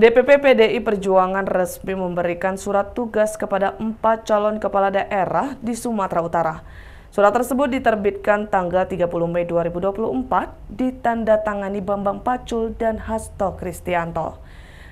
DPP PDI Perjuangan resmi memberikan surat tugas kepada empat calon kepala daerah di Sumatera Utara. Surat tersebut diterbitkan tanggal 30 Mei 2024, ditandatangani Bambang Pacul dan Hasto Kristianto.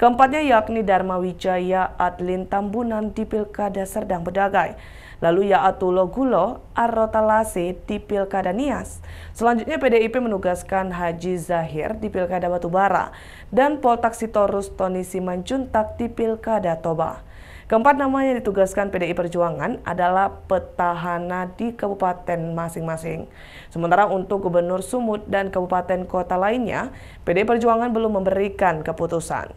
Keempatnya yakni Dharma Wijaya Adlin Tambunan di Pilkada Serdang Bedagai, lalu Yaatulo Gulo Arrotalase di Pilkada Nias. Selanjutnya PDIP menugaskan Haji Zahir di Pilkada Batubara dan Poltak Sitorus Tony Simanjuntak di Pilkada Toba. Keempat nama yang ditugaskan PDI Perjuangan adalah petahana di kabupaten masing-masing. Sementara untuk Gubernur Sumut dan kabupaten kota lainnya, PDI Perjuangan belum memberikan keputusan.